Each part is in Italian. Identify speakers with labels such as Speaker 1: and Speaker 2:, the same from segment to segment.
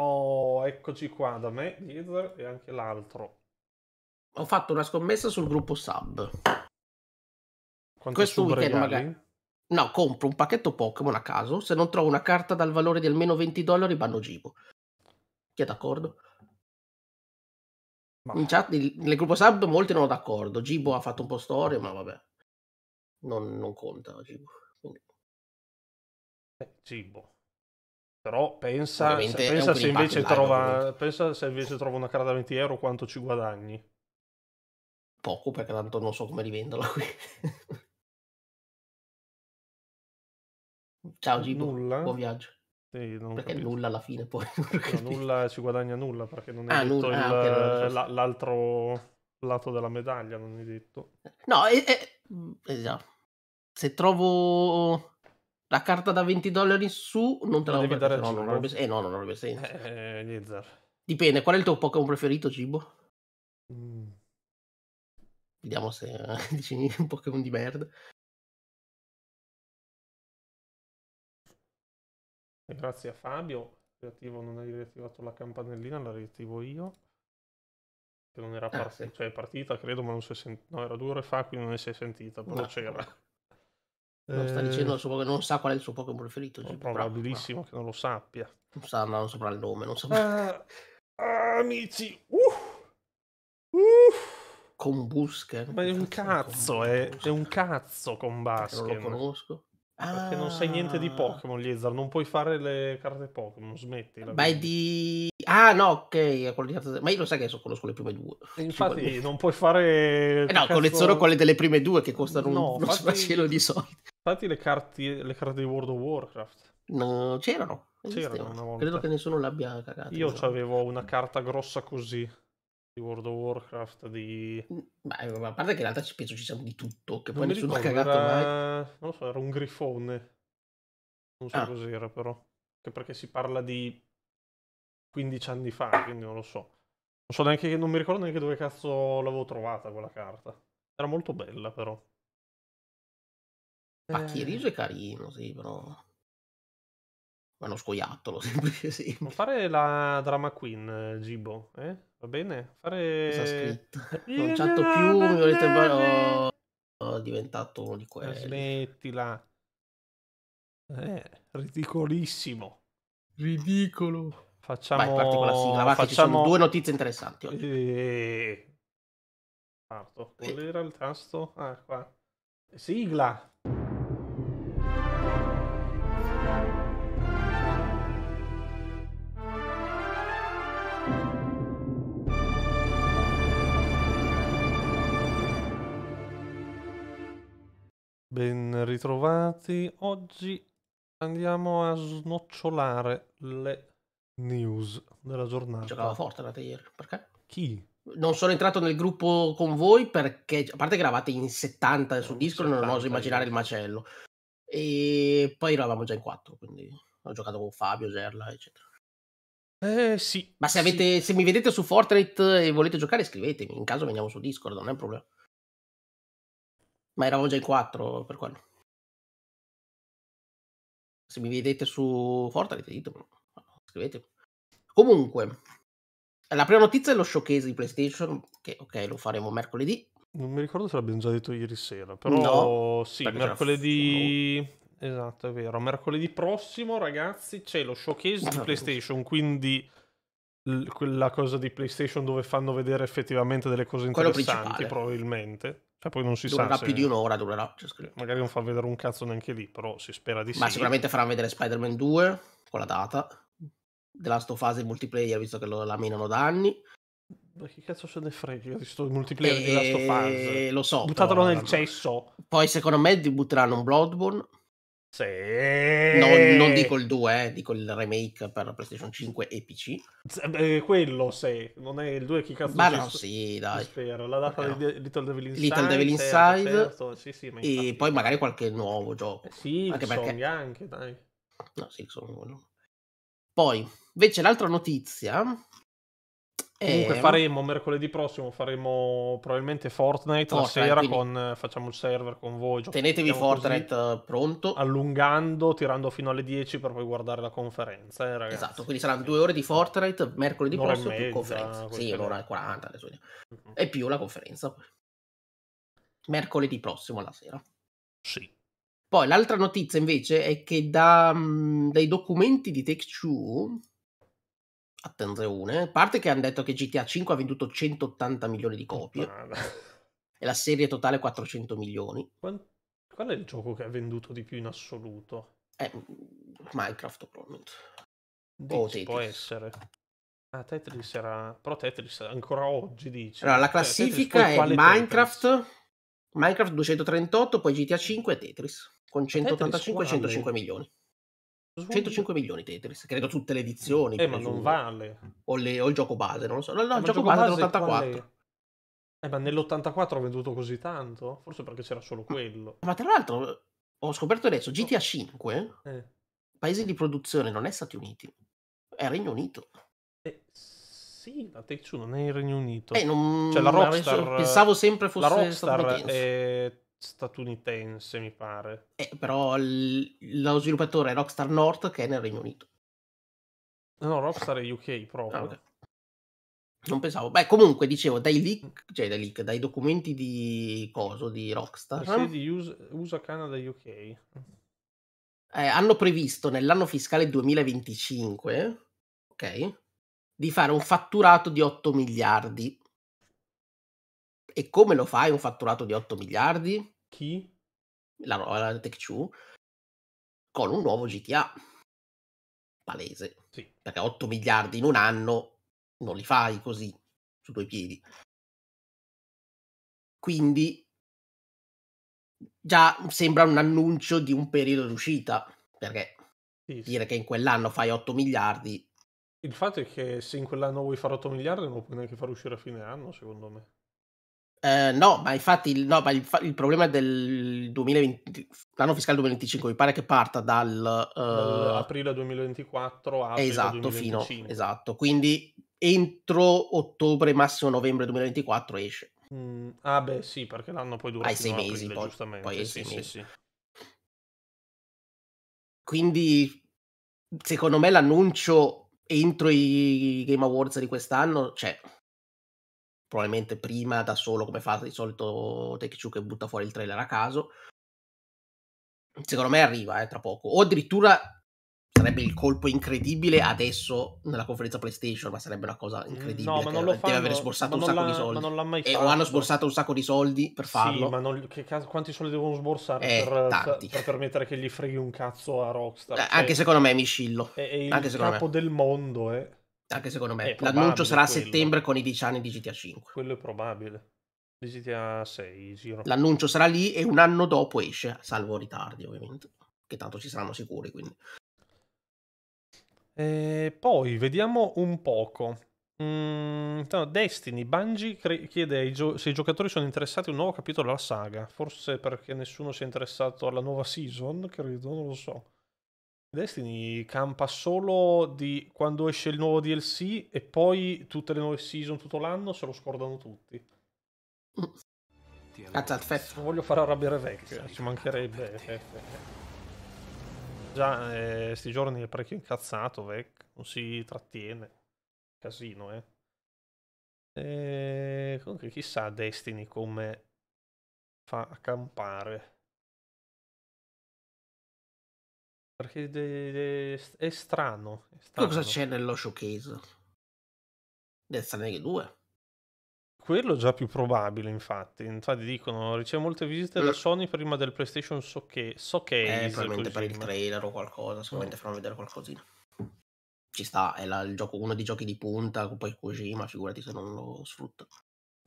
Speaker 1: Oh, eccoci qua da me, Deezer e anche l'altro.
Speaker 2: Ho fatto una scommessa sul gruppo sub. Quanto Questo weekend magari. No, compro un pacchetto Pokémon a caso. Se non trovo una carta dal valore di almeno 20 dollari, banno Gibo. Chi è d'accordo? Ma... In chat, nel gruppo sub molti non sono d'accordo. Gibo ha fatto un po' storia, ma vabbè. Non, non conta Gibo. Quindi... Eh, Gibo.
Speaker 1: Però pensa, pensa, se invece trova, pensa se invece trova una cara da 20 euro quanto ci guadagni. Poco perché tanto non so come rivenderla qui. Ciao Gibo, nulla. buon viaggio. Sì, perché capito. nulla alla fine poi. nulla ci guadagna nulla perché non è ah, detto nulla, il, ah, okay, non
Speaker 2: so. l'altro lato della medaglia, non è detto. No, è, è... Mm, esatto. Se trovo la carta da 20 dollari in su non te la, la devi dare no, non avrebbe, eh, no, non avrebbe senso. Eh, eh Lizard. Dipende, qual è il tuo Pokémon preferito, Cibo? Mm. Vediamo se eh, dici un Pokémon
Speaker 3: di merda.
Speaker 1: grazie a Fabio, attivo, non hai riattivato la campanellina, la riattivo io. Che non era ah, partita, ah, sì. cioè partita credo, ma non si è sentita. No, era due ore fa, quindi non si è sentita,
Speaker 2: però no. c'era. Non sta dicendo eh. il suo Pokémon, non sa qual è il suo Pokémon preferito. È oh, probabilissimo che non lo sappia. Non sa, ma non saprà il nome. Non
Speaker 1: saprà... Ah, amici,
Speaker 2: uff, uff. con Busche.
Speaker 1: Ma è un cazzo, è, è, un cazzo con Basket. Eh, non lo conosco. Perché ah. non sai niente di ah. Pokémon, Liezar. Non puoi fare le carte Pokémon, smetti. Ma è
Speaker 2: di... Ah, no, ok. Ma io lo sai che so, conosco le prime due. Infatti non puoi fare... Eh no, cazzo... colleziono quelle delle prime due che costano no, un infatti... cielo
Speaker 1: di soldi. Infatti le carte, le carte di World of Warcraft.
Speaker 2: No, c'erano. C'erano Credo che nessuno l'abbia cagato. Io so.
Speaker 1: avevo una carta grossa così di World of Warcraft di...
Speaker 2: Beh, mm, a parte che in realtà ci penso ci siamo di tutto, che non poi nessuno ha cagato era...
Speaker 1: mai. Non lo so, era un grifone. Non so ah. cos'era però. Che perché si parla di 15 anni fa, quindi non lo so. Non so neanche, non mi ricordo neanche dove cazzo l'avevo trovata quella carta. Era molto bella però. Ma Chiriso eh. è carino, sì, però... Ma
Speaker 2: uno scoiattolo,
Speaker 1: sempre sì. Non fare la drama queen, eh, Gibo, eh? Va bene? Fare... Cosa scritto? Non chatto più, mi volete... Ho... ho
Speaker 2: diventato uno di ah, quelli.
Speaker 1: Smettila. Eh, ridicolissimo. Ridicolo. Facciamo... Vai, con la sigla, va, Facciamo... due notizie interessanti oggi. E... Eh, parto. Qual era il tasto? Ah, qua. Sigla. Ben ritrovati. Oggi andiamo a
Speaker 2: snocciolare le news della giornata. Giocava forte la ieri, perché? Chi? Non sono entrato nel gruppo con voi perché, a parte che eravate in 70 su Discord, non oso immaginare il macello. E poi eravamo già in 4, quindi ho giocato con Fabio, Gerla, eccetera. Eh sì. Ma se, avete, sì. se mi vedete su Fortnite e volete giocare, scrivetemi. In caso veniamo su Discord, non è un problema. Ma
Speaker 3: eravamo già in 4 per quello. Se mi vedete su
Speaker 2: Fortnite, ditemelo. Scrivetelo. Comunque, la prima notizia è lo showcase di PlayStation, che ok, lo faremo mercoledì. Non mi ricordo se l'abbiamo già detto ieri sera, però no, sì,
Speaker 1: mercoledì... F- Esatto, è vero. Mercoledì prossimo, ragazzi, c'è lo showcase di PlayStation, quindi l- quella cosa di PlayStation dove fanno vedere effettivamente delle cose interessanti, probabilmente. Cioè, poi non si durerà sa. Durerà più se... di un'ora,
Speaker 2: durerà. Magari non fa vedere un cazzo neanche lì, però si spera di Ma sì. Ma sicuramente farà vedere Spider-Man 2 con la data. Della sto fase multiplayer, visto che lo laminano da anni.
Speaker 1: Ma che cazzo se ne frega di sto multiplayer e... di Last of Us? Eh, lo so. Buttatelo però, nel cesso.
Speaker 2: Poi secondo me butteranno un Bloodborne. Sì. Non, non dico il 2, eh, dico il remake per PlayStation 5 e PC. Eh, quello sì, non è il 2 che cazzo Ma no, sì, dai. Spero, la data no. di Little Devil Inside. Little Devil certo, Inside. Certo, certo. Sì, sì, e poi magari qualche nuovo gioco. Eh, sì, anche perché... anche, dai. No, sì, sono uno. Poi, invece l'altra notizia Comunque eh,
Speaker 1: faremo mercoledì prossimo, faremo probabilmente Fortnite, Fortnite la sera, con, eh, facciamo il server con voi. Tenetevi Fortnite così, eh, pronto. Allungando, tirando fino alle 10 per poi guardare
Speaker 2: la conferenza. Eh, esatto, quindi saranno due ore di Fortnite mercoledì un'ora prossimo mezza, più conferenza. Sì, un'ora e 40 adesso. Mm-hmm. E più la conferenza. Mercoledì prossimo la sera. Sì. Poi l'altra notizia invece è che da, mm, dai documenti di Take Two Attenzione, a parte che hanno detto che GTA 5 ha venduto 180 milioni di copie Madonna. e la serie totale 400 milioni. Qual,
Speaker 1: è il gioco che ha venduto di più in assoluto?
Speaker 2: Eh, Minecraft
Speaker 1: probabilmente. Oh, Tetris. Può essere. Ah, Tetris era... Però Tetris ancora oggi dice. Allora, la cioè, classifica Tetris, è Minecraft,
Speaker 2: Tetris? Minecraft 238, poi GTA 5 e Tetris, con 185 105 milioni. 105 milioni Tetris, credo tutte le eh, edizioni. Eh, ma non vale. O, le, o, il gioco base, non lo so. No, no, eh, il gioco, gioco base l'84.
Speaker 1: Eh, ma nell'84 ho venduto così tanto? Forse perché c'era solo
Speaker 2: quello. Ma, ma tra l'altro, ho scoperto adesso, GTA 5, eh. paese di produzione non è Stati Uniti, è Regno Unito. Eh, sì, la Take-Two non è il Regno Unito. Eh, non... Cioè, la Rockstar... Pensavo sempre fosse la Rockstar È
Speaker 1: statunitense, mi pare. Eh,
Speaker 2: però l- lo sviluppatore è Rockstar North che è nel Regno Unito.
Speaker 1: No, Rockstar è UK proprio. Ah, okay.
Speaker 2: Non pensavo. Beh, comunque dicevo, dai leak, mm. cioè dai leak, dai documenti di coso di Rockstar. Sì,
Speaker 1: di USA, USA, Canada UK.
Speaker 2: Eh, hanno previsto nell'anno fiscale 2025, ok, di fare un fatturato di 8 miliardi e come lo fai un fatturato di 8 miliardi? Chi? La, la Tech 2 con un nuovo GTA. Palese. Sì. Perché 8 miliardi in un anno non li fai così,
Speaker 3: su due piedi. Quindi
Speaker 2: già sembra un annuncio di un periodo d'uscita. perché sì, dire che in quell'anno fai 8 miliardi...
Speaker 1: Il fatto è che se in quell'anno vuoi fare 8 miliardi non lo puoi neanche far uscire a fine anno, secondo me.
Speaker 2: Eh, no, ma infatti no, ma il, il, problema del 2020, l'anno fiscale 2025 mi pare che parta dal... Uh,
Speaker 1: aprile 2024 a esatto, 2025. Fino, esatto,
Speaker 2: quindi entro ottobre, massimo novembre 2024 esce.
Speaker 1: Mm, ah beh sì, perché l'anno poi dura... Ai sei aprile, mesi, poi, giustamente. Poi sì, sì, sì.
Speaker 2: Quindi secondo me l'annuncio entro i Game Awards di quest'anno, cioè probabilmente prima da solo come fa di solito Take Two che butta fuori il trailer a caso. Secondo me arriva eh, tra poco, o addirittura sarebbe il colpo incredibile adesso nella conferenza PlayStation, ma sarebbe una cosa mm, incredibile. No, ma non lo fanno, aver sborsato un sacco di soldi. Ma non l'ha mai fatto. E, o hanno sborsato un sacco di soldi per farlo. Sì, ma
Speaker 1: non, caso, quanti soldi devono sborsare eh, per, per, permettere che gli freghi un cazzo a Rockstar? Eh, cioè, anche secondo me è Micillo. È, è il anche capo me.
Speaker 2: del mondo, eh. Anche secondo me. L'annuncio sarà a settembre con i 10 anni di GTA 5. Quello è probabile. Di GTA 6, giro. L'annuncio sarà lì e un anno dopo esce, salvo ritardi ovviamente, che tanto ci saranno sicuri quindi.
Speaker 1: E poi vediamo un poco. Mm, Destiny, Bungie chiede se i giocatori sono interessati a un nuovo capitolo della saga. Forse perché nessuno sia interessato alla nuova season, credo, non lo so. Destiny campa solo di quando esce il nuovo DLC e poi tutte le nuove season tutto l'anno se lo scordano tutti. Cazzo al Non voglio far arrabbiare vecchio, ci mancherebbe. Eh, eh, eh. Già, eh, sti giorni è parecchio incazzato, Vec, Non si trattiene. Casino, eh. E... Comunque chissà Destiny come fa a campare. Perché de- de- è strano. È strano. Cosa c'è nello showcase? Del Stranding 2? Quello è già più probabile, infatti. Infatti dicono, riceve molte visite mm. da Sony prima del PlayStation Showcase. So che eh, probabilmente per il trailer o
Speaker 2: qualcosa, sicuramente mm. faranno vedere qualcosina. Ci sta, è la, gioco, uno dei giochi di punta, poi così, ma figurati se non lo sfrutta.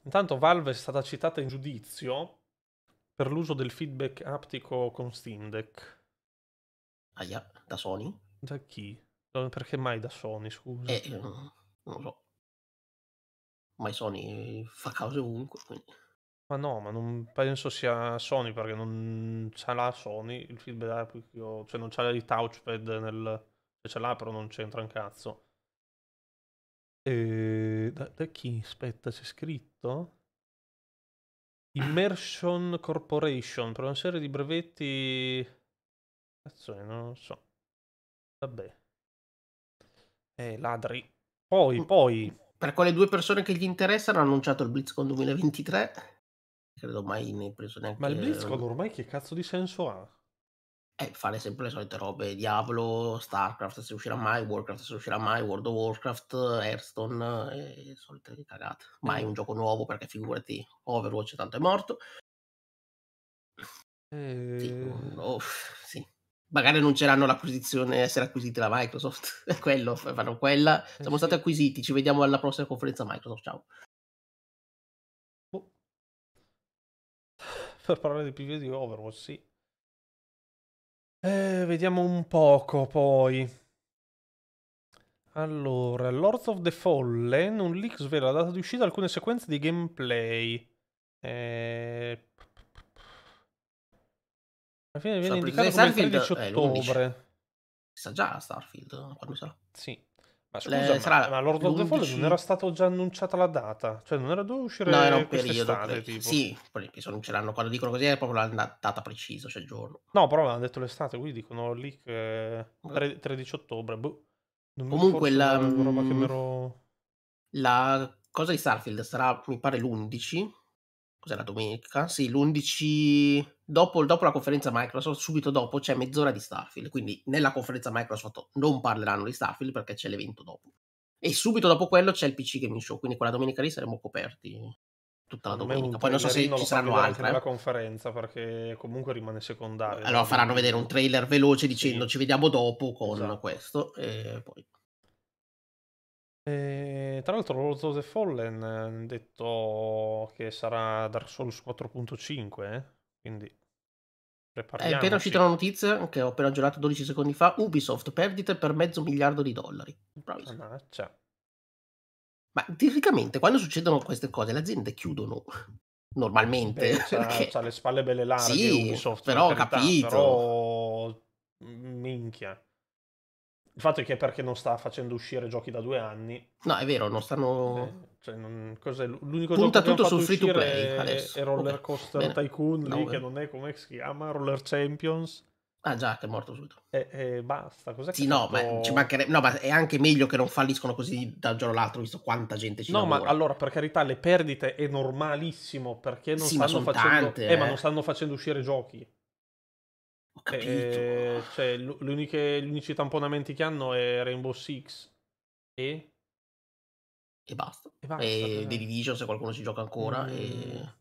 Speaker 1: Intanto Valve è stata citata in giudizio per l'uso del feedback aptico con Steam Deck.
Speaker 2: Aia, da Sony?
Speaker 1: Da chi? perché mai da Sony, scusa? Eh, non lo so. Ma Sony fa cause ovunque, quindi... Ma no, ma non penso sia Sony perché non ce l'ha Sony il feedback, io, cioè non c'ha il touchpad nel... Cioè ce l'ha però non c'entra un cazzo. E... Da, da chi? Aspetta, c'è scritto? Immersion Corporation, per una serie di brevetti Cazzo, non lo so. Vabbè.
Speaker 2: Eh, ladri. Poi, mm, poi... Mm, per quelle due persone che gli interessano ha annunciato il BlizzCon 2023. Credo mai ne hai preso neanche... Ma il BlizzCon ormai che cazzo di senso ha? Eh, fare sempre le solite robe, Diablo, Starcraft se uscirà mai, Warcraft se uscirà mai, World of Warcraft, Hearthstone, e solite cagate. Mai mm. un gioco nuovo perché figurati, Overwatch tanto è morto. E... Eh, sì, oh, sì magari annunceranno l'acquisizione, essere acquisiti da Microsoft, quello, fanno quella, eh, siamo stati acquisiti, ci vediamo alla prossima conferenza Microsoft, ciao.
Speaker 1: Boh. Per parlare di PvD di Overwatch, sì. Eh, vediamo un poco poi. Allora, Lords of the Fallen, un leak svela la data di uscita alcune sequenze di gameplay. Eh, la fine
Speaker 2: viene indicato come Starfield, 13 eh, ottobre. Sa già Starfield, quando sarà. Sì. Ma scusa, Le, ma, ma Lord of the Fallen non era
Speaker 1: stata già annunciata la data?
Speaker 2: Cioè non era dove uscire No, era un periodo. Pre- eh, tipo. Sì, poi penso annunceranno quando dicono così è proprio la data precisa, cioè il giorno.
Speaker 1: No, però avevano detto l'estate, quindi dicono lì che 13 ottobre. Boh. Non Comunque la, mm,
Speaker 2: ero... la cosa di Starfield sarà, mi pare, l'11. Cos'è la domenica? Sì, l'11 dopo, dopo, la conferenza Microsoft, subito dopo c'è mezz'ora di Starfield, quindi nella conferenza Microsoft non parleranno di Starfield perché c'è l'evento dopo. E subito dopo quello c'è il PC Gaming Show, quindi quella domenica lì saremo coperti tutta la domenica. Poi non so se non ci saranno altre. Nella eh.
Speaker 1: conferenza perché comunque rimane secondario. Allora faranno vedere un
Speaker 2: trailer veloce dicendo sì. ci vediamo dopo con esatto. questo e poi...
Speaker 1: E, tra l'altro Lords of the Fallen eh, detto che sarà Dark Souls 4.5, eh, quindi è
Speaker 2: appena uscita una notizia, che ho appena aggiornato 12 secondi fa, Ubisoft perdite per mezzo miliardo di dollari. Mannaggia. Ma teoricamente quando succedono queste cose le aziende chiudono. Normalmente. Beh, c'ha, perché... c'ha
Speaker 1: le spalle belle larghe sì, Ubisoft. Però ho capito. Però... Mm, minchia. Il fatto è che è perché non sta facendo uscire giochi da due anni.
Speaker 2: No, è vero, non stanno... Eh, cioè,
Speaker 1: non, cos'è, l'unico Punta tutto sul free to play è, adesso. È Roller okay. Coaster Bene. Tycoon, no, che non è come si
Speaker 2: chiama, Roller Champions. Ah già, che è morto subito. E, e basta, cos'è Sì, no, fatto... ma ci mancherebbe... No, ma è anche meglio che non falliscono così da un giorno all'altro, visto quanta gente ci sta. No, lavora. ma allora, per
Speaker 1: carità, le perdite è normalissimo, perché non sì, stanno facendo... Tante, eh, eh, ma non stanno facendo uscire giochi. Ho capito. Eh, cioè, gli unici tamponamenti che hanno è Rainbow Six e...
Speaker 2: E basta. E, basta, e The Division se qualcuno ci gioca ancora. Mm. E...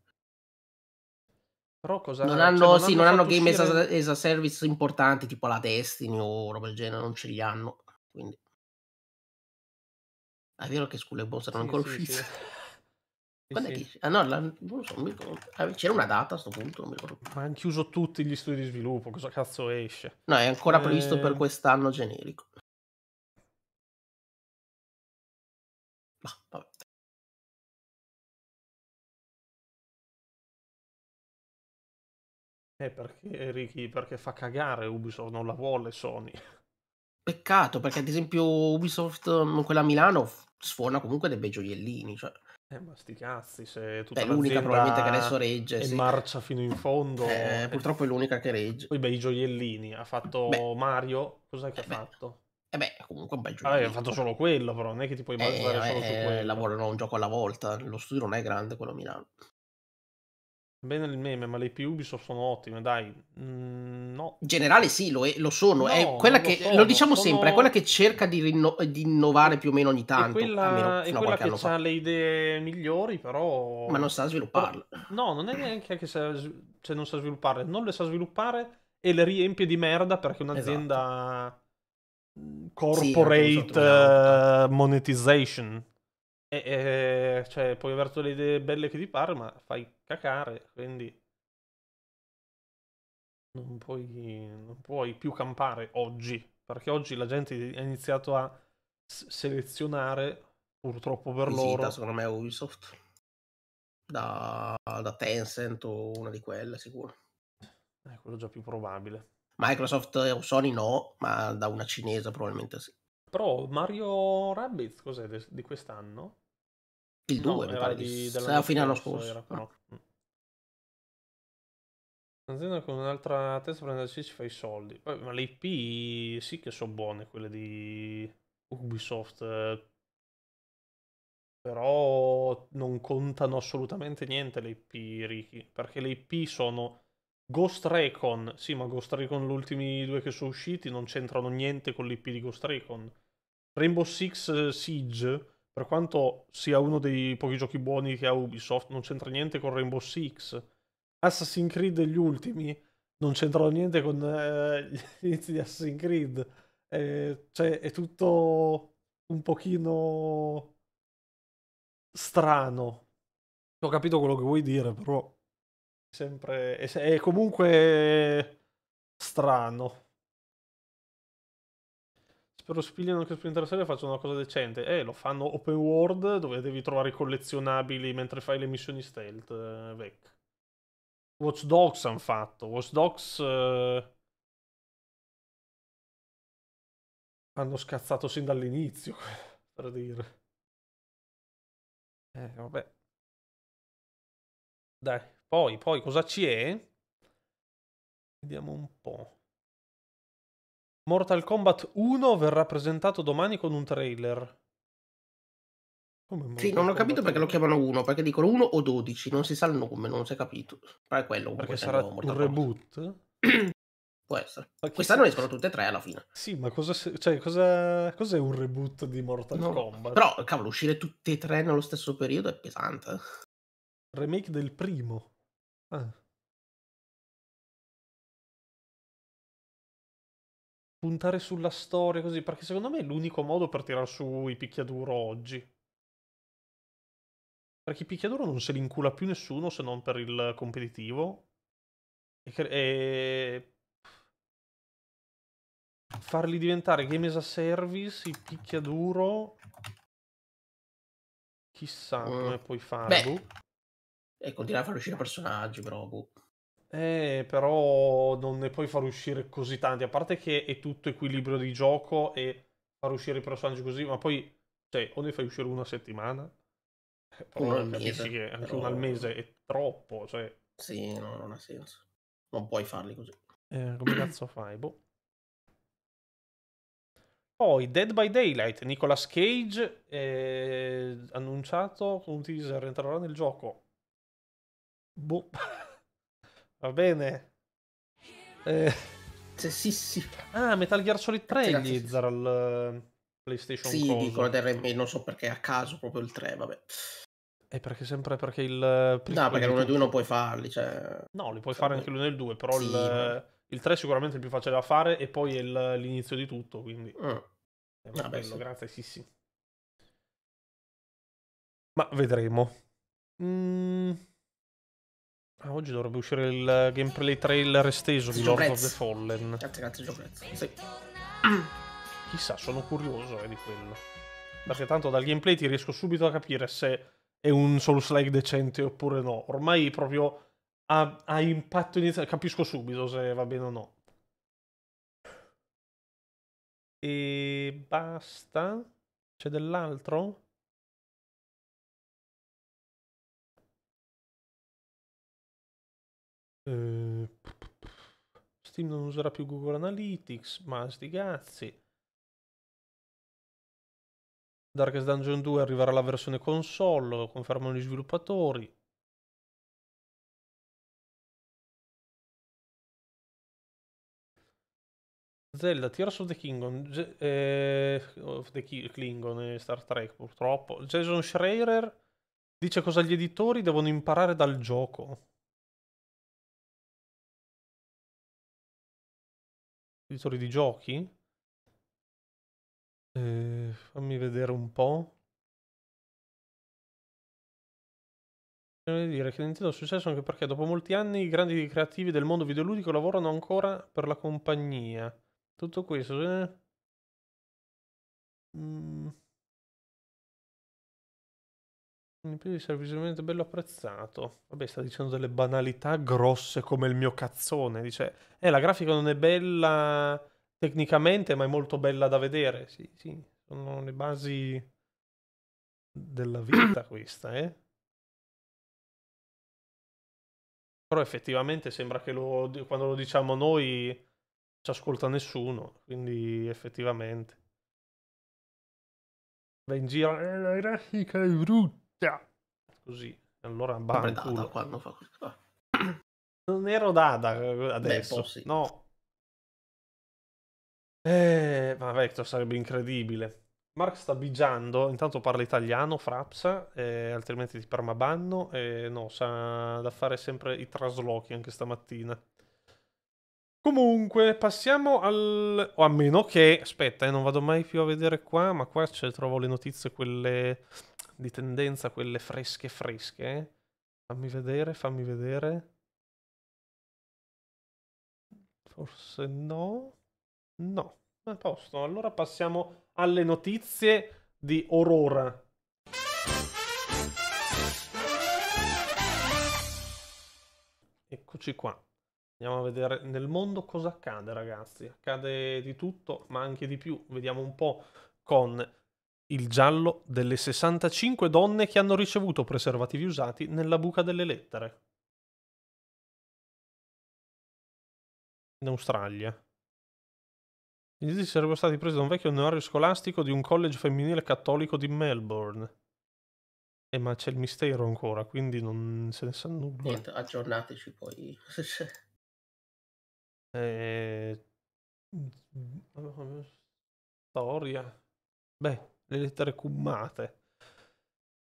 Speaker 2: Però cosa... Non hanno, cioè, non sì, hanno non hanno game uscire... as, a, service importanti tipo la Destiny o roba del genere, non ce li hanno. Quindi... È vero che Skull e Bones erano sì, ancora sì, uscite. Sì. Quando sì. è che... Ah no, la... non lo so, mi... Ah, c'era una data a questo punto, non mi ricordo
Speaker 1: Ma hanno chiuso tutti gli studi di sviluppo, cosa cazzo esce? No, è ancora eh... previsto per
Speaker 2: quest'anno generico. Ma ah, vabbè.
Speaker 3: Eh,
Speaker 1: perché Ricky? Perché fa cagare Ubisoft, non la vuole Sony.
Speaker 2: Peccato, perché ad esempio Ubisoft, mm, quella a Milano, suona comunque dei bei gioiellini, cioè...
Speaker 1: Eh, ma sti cazzi, se tutta Beh, l'unica probabilmente che adesso regge. E sì. marcia
Speaker 2: fino in fondo. Eh, purtroppo
Speaker 1: è l'unica che regge. Poi beh, i gioiellini, ha fatto beh. Mario, cos'è che eh, ha beh. fatto? Eh beh,
Speaker 2: comunque un bel gioiello. Ah, eh, ha fatto solo quello, però non è che ti puoi mangiare eh, solo su eh, quello. Lavorano un gioco alla volta, lo studio non è grande quello a Milano.
Speaker 1: Bene il meme, ma le IP Ubisoft sono ottime,
Speaker 2: dai. Mm, no. In generale sì, lo, è, lo sono. No, è quella lo che, sono, lo diciamo sono... sempre, è quella che cerca di, rinno- di, innovare più o meno ogni tanto. È quella, è quella che ha
Speaker 1: le idee migliori, però...
Speaker 2: Ma non sa svilupparle.
Speaker 1: No, non è neanche che sa, cioè, non sa svilupparle. Non le sa sviluppare e le riempie di merda perché un'azienda esatto. Mm, corporate sì, uh, monetization e, e, eh, cioè, puoi aver tutte le idee belle che ti pare, ma fai cacare, quindi... Non puoi, non puoi più campare oggi, perché oggi la gente ha iniziato a selezionare,
Speaker 2: purtroppo per Visita, loro... secondo me, Ubisoft. Da, da Tencent o una di quelle, sicuro. Eh, è quello già più probabile. Microsoft o Sony no, ma da una cinese probabilmente sì.
Speaker 1: Però Mario Rabbids cos'è di quest'anno? Il 2 no, mi pare di, della fine anno scorso. No. Un'azienda ah. mm. con un'altra testa prendersi ci fa i soldi. ma le IP sì che sono buone quelle di Ubisoft. Eh. Però non contano assolutamente niente le IP ricchi. Perché le IP sono Ghost Recon. Sì, ma Ghost Recon, gli ultimi due che sono usciti, non c'entrano niente con l'IP di Ghost Recon. Rainbow Six eh, Siege per quanto sia uno dei pochi giochi buoni che ha Ubisoft, non c'entra niente con Rainbow Six. Assassin's Creed e gli ultimi non c'entrano niente con eh, gli inizi di Assassin's Creed. Eh, cioè, è tutto un pochino strano. Ho capito quello che vuoi dire, però sempre... è comunque strano loro spigliano anche Splinter Cell e facciano una cosa decente. Eh, lo fanno open world dove devi trovare i collezionabili mentre fai le missioni stealth. Eh, vec. Watch Dogs hanno fatto. Watch Dogs... Eh... Hanno
Speaker 3: scazzato sin dall'inizio, per dire. Eh, vabbè. Dai, poi, poi cosa ci è? Vediamo
Speaker 1: un po'. Mortal Kombat 1 verrà presentato domani con un trailer.
Speaker 2: Come Sì, non ho capito perché lo chiamano 1, perché dicono 1 o 12, non si sa il nome, non si è capito. Però è quello. Perché sarà un reboot? Può essere. Quest'anno escono tutte e tre alla fine. Sì, ma cosa, cioè, cosa, cos'è un reboot di Mortal no. Kombat? Però, cavolo, uscire tutte e tre nello stesso periodo è pesante.
Speaker 1: Remake del primo. Ah.
Speaker 3: puntare sulla storia così, perché secondo
Speaker 1: me è l'unico modo per tirar su i picchiaduro oggi. Perché i picchiaduro non se li incula più nessuno se non per il competitivo. E, e... farli diventare game as a service, i picchiaduro... Chissà mm. come puoi
Speaker 2: fare. Beh. Boh. E continuare a far uscire personaggi, però. Boh.
Speaker 1: Eh, però non ne puoi far uscire così tanti, a parte che è tutto equilibrio di gioco e far uscire i personaggi così, ma poi cioè, o ne fai uscire una settimana, eh, una al mese, che anche però... una al mese è
Speaker 2: troppo, cioè... Sì, no, non ha senso. Non puoi farli così.
Speaker 1: Eh, come cazzo fai, boh. Poi Dead by Daylight, Nicolas Cage eh, annunciato con un teaser, entrerà nel gioco. Boh. Va bene. Eh. Sì, sì. Ah, Metal Gear Solid 3 Blizzard al
Speaker 2: eh, PlayStation Sì, cosa. dico DRM, non so perché a caso proprio il 3, vabbè.
Speaker 1: È perché sempre perché il... Eh, no, perché l'1 e il 2 non puoi farli, cioè... No, li puoi sì. Cioè, fare anche l'1
Speaker 2: e il 2, però sì. il,
Speaker 1: eh, il, 3 è sicuramente il più facile da fare e poi è l'inizio di tutto, quindi... Mm. È vabbè, ah, bello, sì. grazie, sì, sì. Ma vedremo.
Speaker 4: Mmm...
Speaker 1: Ah, oggi dovrebbe uscire il gameplay trailer esteso di Lord of the Fallen. Grazie, grazie, giochezzo. Sì. Chissà, sono curioso eh, di quello. Perché tanto dal gameplay ti riesco subito a capire se è un Souls-like decente oppure no. Ormai proprio a, a impatto iniziale capisco subito se va bene o no. E
Speaker 3: basta? C'è dell'altro? Eh,
Speaker 1: Steam non userà più Google Analytics, ma sti cazzi. Darkest Dungeon 2 arriverà la versione console, lo confermano gli
Speaker 3: sviluppatori.
Speaker 1: Zelda, Tears of the Kingdom, eh, of the Klingon e eh, Star Trek purtroppo. Jason Schreier dice cosa gli editori devono imparare dal gioco.
Speaker 3: editori di giochi.
Speaker 1: Eh, fammi vedere un po'. Devo dire che Nintendo è successo anche perché dopo molti anni i grandi creativi del mondo videoludico lavorano ancora per la compagnia. Tutto questo... Eh... Mm. Un più di servizio veramente bello apprezzato. Vabbè, sta dicendo delle banalità grosse come il mio cazzone. Dice, eh, la grafica non è bella tecnicamente, ma è molto bella da vedere. Sì, sì, sono le basi della vita questa, eh. Però effettivamente sembra che lo, quando lo diciamo noi ci ascolta nessuno, quindi effettivamente. Va in giro, eh, la grafica è brutta cioè, così. Allora, banculo. quando fa questo Non ero dada eh, adesso. Beh, No. Eh, ma Vector sarebbe incredibile. Mark sta bigiando, intanto parla italiano, frapsa, eh, altrimenti ti permabanno. E eh, no, sa da fare sempre i traslochi anche stamattina. Comunque, passiamo al... o a meno che... aspetta, eh, non vado mai più a vedere qua, ma qua ce trovo le notizie quelle di tendenza quelle fresche fresche. Eh? Fammi vedere, fammi vedere. Forse no. No, a posto. Allora passiamo alle notizie di Aurora. Eccoci qua. Andiamo a vedere nel mondo cosa accade, ragazzi. Accade di tutto, ma anche di più. Vediamo un po' con il giallo delle 65 donne che hanno ricevuto preservativi usati nella buca delle lettere. In Australia. Gli indizi sarebbero stati presi da un vecchio onorario scolastico di un college femminile cattolico di Melbourne. E eh, ma c'è il mistero ancora, quindi non se ne sa nulla. Niente,
Speaker 2: aggiornateci poi.
Speaker 1: eh... Mm,
Speaker 2: mm, storia.
Speaker 1: Beh, le lettere cummate.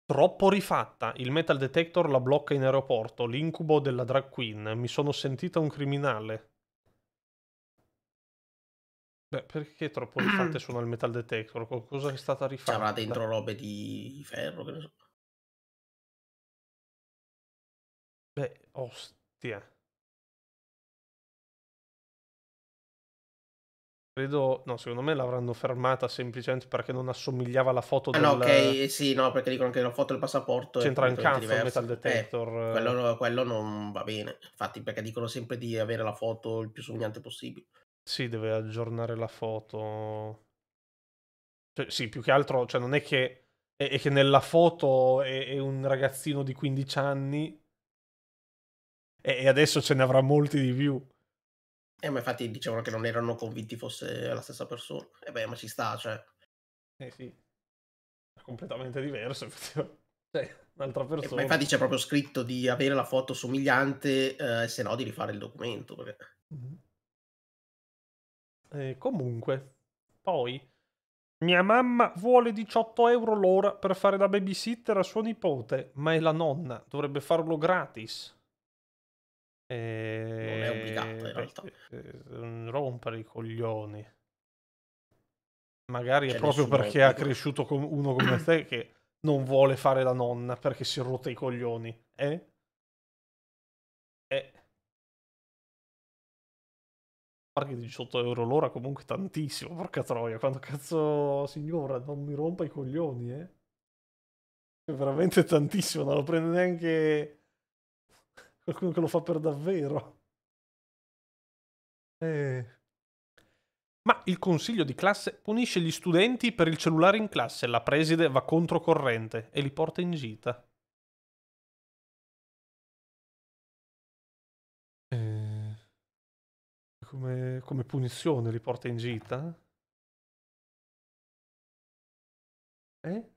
Speaker 1: Troppo rifatta, il metal detector la blocca in aeroporto, l'incubo della drag queen, mi sono sentita un criminale. Beh, perché troppo rifatte sono il metal detector? Qualcosa è stata rifatta? C'avrà dentro robe
Speaker 3: di ferro, che ne so. Beh, ostia.
Speaker 1: Credo, no, secondo me l'avranno fermata semplicemente perché non assomigliava alla foto ah, del... No, ok, eh,
Speaker 2: sì, no, perché dicono che la foto del passaporto C'entra in cazzo il metal detector. Eh, eh, quello, quello, non va bene, infatti perché dicono sempre di avere la foto il più somigliante possibile.
Speaker 1: Sì, deve aggiornare la foto. Cioè, sì, più che altro, cioè non è che... è che nella foto è, è un ragazzino di
Speaker 2: 15 anni
Speaker 1: e adesso ce ne avrà molti di più.
Speaker 2: Eh, ma infatti dicevano che non erano convinti fosse la stessa persona. E eh beh, ma ci sta, cioè.
Speaker 1: Eh sì. È
Speaker 2: completamente diverso, effettivamente. Cioè, cioè, un'altra persona. Eh, ma infatti c'è proprio scritto di avere la foto somigliante eh, se no di rifare il documento. Perché... Mm-hmm.
Speaker 1: Eh, comunque, poi... Mia mamma vuole 18 euro l'ora per fare da babysitter a suo nipote, ma è la nonna, dovrebbe farlo gratis non è eh, obbligato in realtà. Eh, eh rompere i coglioni. Magari C'è è cioè, proprio perché obbligo. ha cresciuto com- uno come te che non vuole fare la nonna perché si è rotta i coglioni. Eh? Eh. Parchi di 18 euro l'ora comunque tantissimo, porca troia. Quando cazzo, signora, non mi rompa i coglioni, eh? È cioè, veramente tantissimo, non lo prende neanche qualcuno che lo fa per davvero. Eh. Ma il consiglio di classe punisce gli studenti per il cellulare in classe, la preside va controcorrente e li porta in gita.
Speaker 3: Eh. Come, come punizione li porta in gita?
Speaker 1: Eh?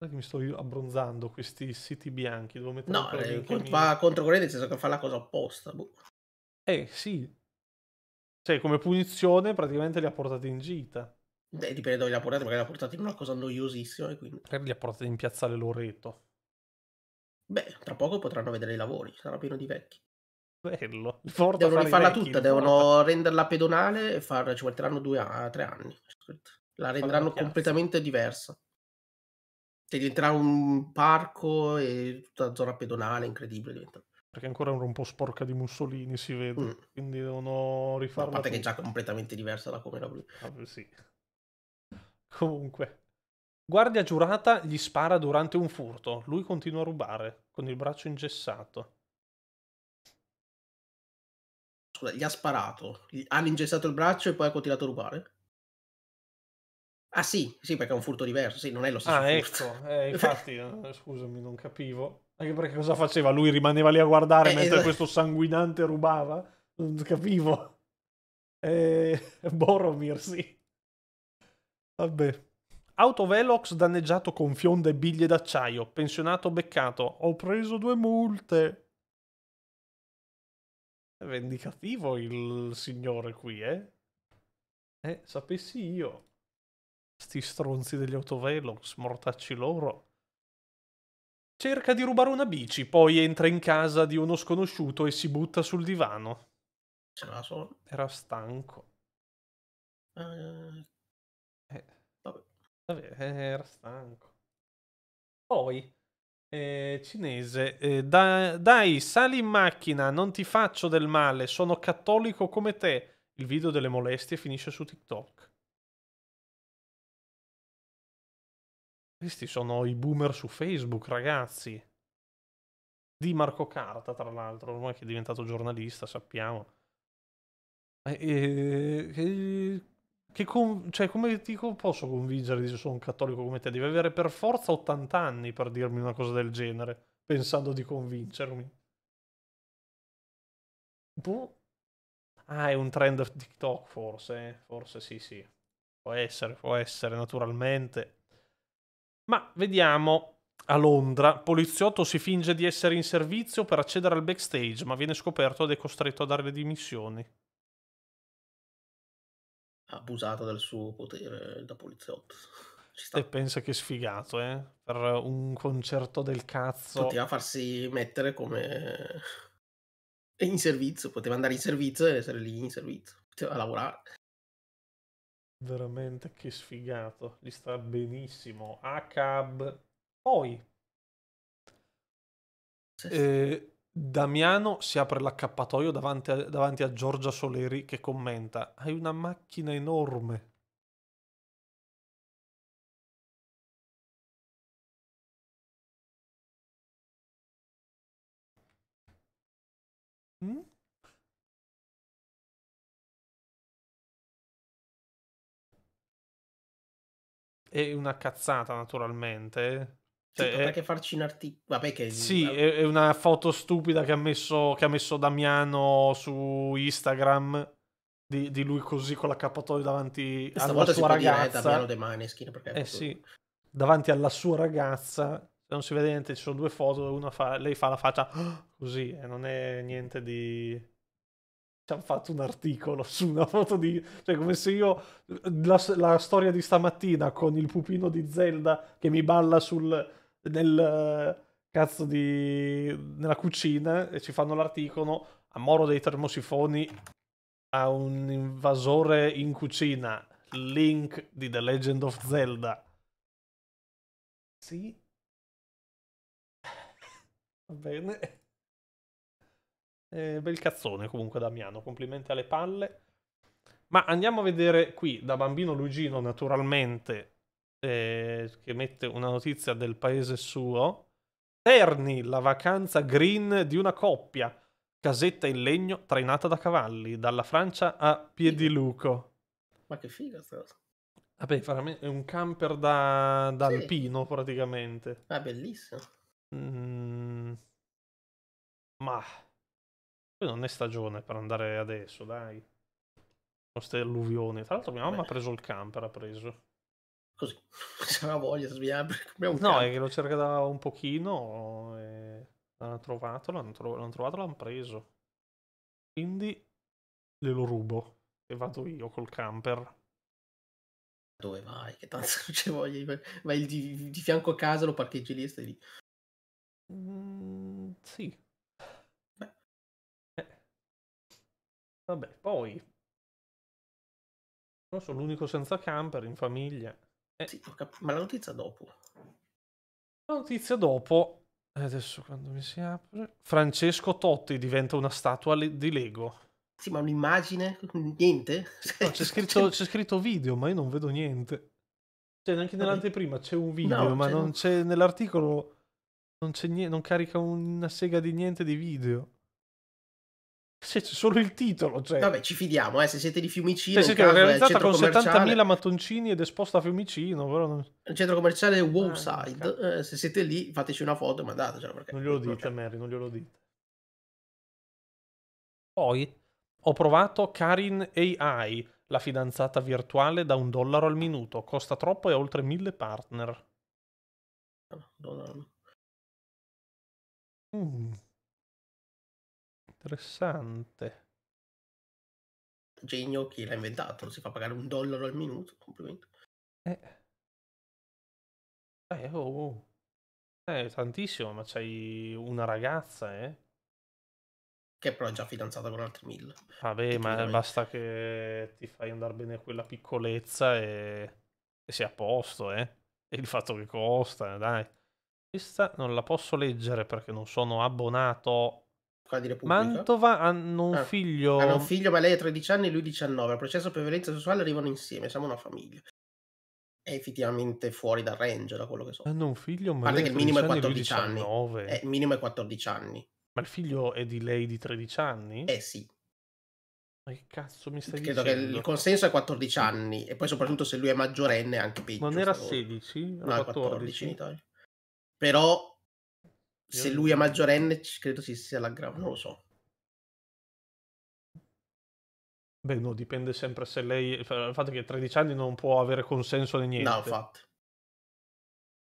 Speaker 1: Guarda che mi sto abbronzando questi siti bianchi. Devo mettere no, eh, va controcorrente nel senso che fa la cosa opposta. Boh. Eh sì. Cioè, come punizione praticamente li ha portati in
Speaker 2: gita. Beh, dipende da dove li ha portati, magari li ha portati in una cosa noiosissima. Quindi... Magari li ha portati in piazzale Loreto. Beh, tra poco potranno vedere i lavori, sarà pieno di vecchi. Bello. Porta devono rifarla tutta, devono renderla pedonale e far... ci metteranno due a tre anni. La renderanno completamente diversa. Cioè, diventerà un parco e tutta la zona pedonale, incredibile. Diventa. Perché ancora è un po' sporca di Mussolini, si vede. Mm. Quindi devono rifarla. A parte che è già completamente diversa da come era blu. Ah, sì.
Speaker 1: Comunque. Guardia giurata gli spara durante un furto. Lui continua a rubare con il braccio ingessato.
Speaker 2: Scusa, gli ha sparato. Hanno ingessato il braccio e poi ha continuato a rubare? Ah sì, sì, perché è un furto diverso, sì, non è lo stesso. Ah, ecco, eh, infatti, eh, scusami, non capivo.
Speaker 1: Anche perché cosa faceva? Lui rimaneva lì a guardare eh, mentre esatto. questo sanguinante rubava? Non capivo. Eh, Boromir, sì. Vabbè. Autovelox danneggiato con fionda e biglie d'acciaio. Pensionato beccato. Ho preso due multe. Vendicativo eh, il signore qui, eh? Eh, sapessi io. Sti stronzi degli autovelox, mortacci loro. Cerca di rubare una bici, poi entra in casa di uno sconosciuto e si butta sul divano. C'era solo. Era stanco. Eh... Eh. Vabbè. Vabbè, eh, era stanco. Poi, eh, cinese, eh, da, dai, sali in macchina, non ti faccio del male, sono cattolico come te. Il video delle molestie finisce su TikTok. Questi sono i boomer su Facebook, ragazzi. Di Marco Carta, tra l'altro, ormai che è diventato giornalista, sappiamo. Eh, e, e, che con, cioè, come ti posso convincere di se sono un cattolico come te? Devi avere per forza 80 anni per dirmi una cosa del genere, pensando di convincermi. Boh. Ah, è un trend TikTok, forse. Eh. Forse sì, sì. Può essere, può essere, naturalmente. Ma vediamo. A Londra, poliziotto si finge di essere in servizio per accedere al backstage, ma viene scoperto ed è costretto a dare le dimissioni.
Speaker 2: Abusata del suo potere da poliziotto.
Speaker 1: E pensa che sfigato, eh? Per un concerto del cazzo. Poteva
Speaker 2: farsi mettere come in servizio, poteva andare in servizio e essere lì in servizio, poteva lavorare.
Speaker 1: Veramente che sfigato, gli sta benissimo. A cab. Poi Eh, Damiano si apre l'accappatoio davanti davanti a Giorgia Soleri che commenta: Hai una macchina enorme. è una cazzata naturalmente. Cioè, sì, è... perché
Speaker 2: farci un articolo? Vabbè, che... Sì,
Speaker 1: Vabbè. è una foto stupida che ha messo, che ha messo Damiano su Instagram. Di, di, lui così con l'accappatoio davanti Questa alla sua eh, ragazza. Dire, Maneskin, perché eh sì, davanti alla sua ragazza. Non si vede niente, ci sono due foto, una fa, lei fa la faccia così e non è niente di ci hanno fatto un articolo su una foto di... Cioè, come se io... La, la storia di stamattina con il pupino di Zelda che mi balla sul... nel... cazzo di... nella cucina e ci fanno l'articolo a moro dei termosifoni a un invasore in cucina. Link di The Legend of Zelda. Sì. Va bene. Eh, bel cazzone comunque Damiano, complimenti alle palle. Ma andiamo a vedere qui, da bambino Lugino naturalmente, eh, che mette una notizia del paese suo. Terni, la vacanza green di una coppia. Casetta in legno trainata da cavalli, dalla Francia a Piediluco.
Speaker 2: Ma che figa sta cosa.
Speaker 1: Vabbè, veramente è un camper da, da sì. alpino praticamente. Ma ah, bellissimo. Mm, ma poi non è stagione per andare adesso, dai. Queste alluvioni. Tra l'altro mia mamma Beh. ha preso il camper, ha preso. Così,
Speaker 2: se aveva voglia di svegliare.
Speaker 1: No, camper. è che lo cercava un pochino, e... Eh, l'hanno trovato, l'hanno, tro... l'hanno trovato, l'hanno preso. Quindi glielo rubo e vado io col camper.
Speaker 2: Dove vai? Che tanto non c'è voglia. Vai di, di fianco a casa, lo parcheggi lì e stai lì.
Speaker 3: Mm, sì,
Speaker 1: Vabbè, poi... Non sono l'unico senza camper in famiglia. Eh. Sì, ma la notizia dopo. La notizia dopo... Eh, adesso quando mi si apre... Francesco Totti diventa una statua di Lego. Sì, ma un'immagine? Niente? No, c'è, scritto, c'è scritto video, ma io non vedo niente. Cioè, neanche nell'anteprima c'è un video, no, ma c'è... non c'è nell'articolo... Non, c'è niente, non carica una sega di niente di video. Se
Speaker 2: c'è solo il titolo. Cioè. Vabbè, ci fidiamo, eh, se siete di Fiumicino. Sì, sì, è eh, realizzata con 70.000
Speaker 1: mattoncini ed esposta a Fiumicino.
Speaker 2: Però non... Il centro commerciale Wowside. Ah, eh, se siete lì, fateci una foto e mandatecela. Perché...
Speaker 1: Non glielo dite, Mary, non glielo dite. Poi ho provato Karin AI, la fidanzata virtuale da un dollaro al minuto. Costa troppo e ha oltre mille partner.
Speaker 2: Oh, dollaro.
Speaker 3: Mm. Interessante. Genio chi l'ha inventato, si fa pagare un dollaro al minuto, complimento. Eh.
Speaker 1: Eh, oh, oh. Eh, tantissimo, ma c'hai una ragazza, eh? Che però è già fidanzata
Speaker 2: con altri mille.
Speaker 1: Vabbè, ah, ma basta che ti fai andare bene quella piccolezza e, e sei a posto, eh? E il fatto che costa, dai. Questa non la posso leggere perché non sono abbonato qua di Repubblica. Mantova hanno
Speaker 2: un ah, figlio. Hanno un figlio, ma lei ha 13 anni e lui 19. Al processo per violenza sessuale arrivano insieme, siamo una famiglia. È effettivamente fuori dal range, da quello che so.
Speaker 1: Hanno un figlio, ma. A che il minimo è 14 anni. Eh, il
Speaker 2: minimo è 14 anni. Ma il figlio è di lei di 13 anni? Eh sì.
Speaker 1: Ma che cazzo mi stai Credo dicendo? Credo che il
Speaker 2: consenso è 14 anni e poi soprattutto se lui è maggiorenne è anche peggio. Non era
Speaker 1: 16? Era no, 14. 14
Speaker 2: in Italia. Però se lui è maggiorenne, credo si sia l'aggravante, non lo so.
Speaker 1: Beh, no, dipende sempre se lei... Il fatto che a 13 anni non può avere consenso né niente. No, infatti.